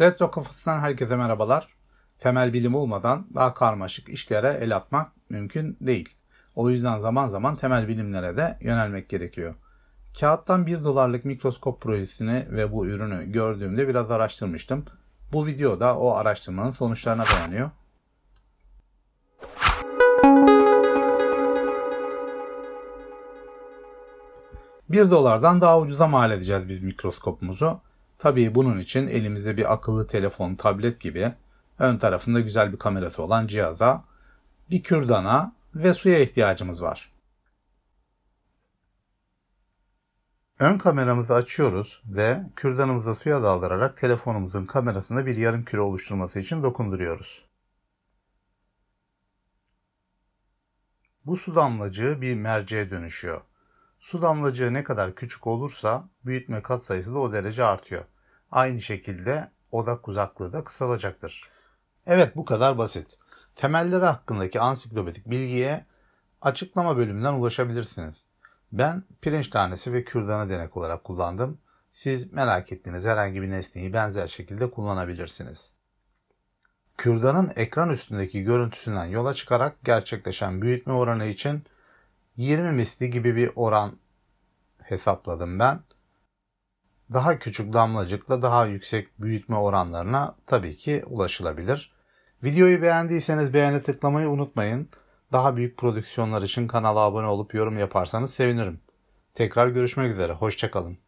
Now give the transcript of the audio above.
Retro kafasından herkese merhabalar. Temel bilim olmadan daha karmaşık işlere el atmak mümkün değil. O yüzden zaman zaman temel bilimlere de yönelmek gerekiyor. Kağıttan 1 dolarlık mikroskop projesini ve bu ürünü gördüğümde biraz araştırmıştım. Bu videoda o araştırmanın sonuçlarına dayanıyor. Bir dolardan daha ucuza mal edeceğiz biz mikroskopumuzu. Tabii bunun için elimizde bir akıllı telefon, tablet gibi ön tarafında güzel bir kamerası olan cihaza, bir kürdana ve suya ihtiyacımız var. Ön kameramızı açıyoruz ve kürdanımızı suya daldırarak telefonumuzun kamerasında bir yarım küre oluşturması için dokunduruyoruz. Bu su damlacığı bir merceğe dönüşüyor. Su damlacığı ne kadar küçük olursa büyütme katsayısı da o derece artıyor. Aynı şekilde odak uzaklığı da kısalacaktır. Evet bu kadar basit. Temelleri hakkındaki ansiklopedik bilgiye açıklama bölümünden ulaşabilirsiniz. Ben pirinç tanesi ve kürdanı denek olarak kullandım. Siz merak ettiğiniz herhangi bir nesneyi benzer şekilde kullanabilirsiniz. Kürdanın ekran üstündeki görüntüsünden yola çıkarak gerçekleşen büyütme oranı için 20 misli gibi bir oran hesapladım ben daha küçük damlacıkla daha yüksek büyütme oranlarına tabii ki ulaşılabilir. Videoyu beğendiyseniz beğeni tıklamayı unutmayın. Daha büyük prodüksiyonlar için kanala abone olup yorum yaparsanız sevinirim. Tekrar görüşmek üzere, hoşçakalın.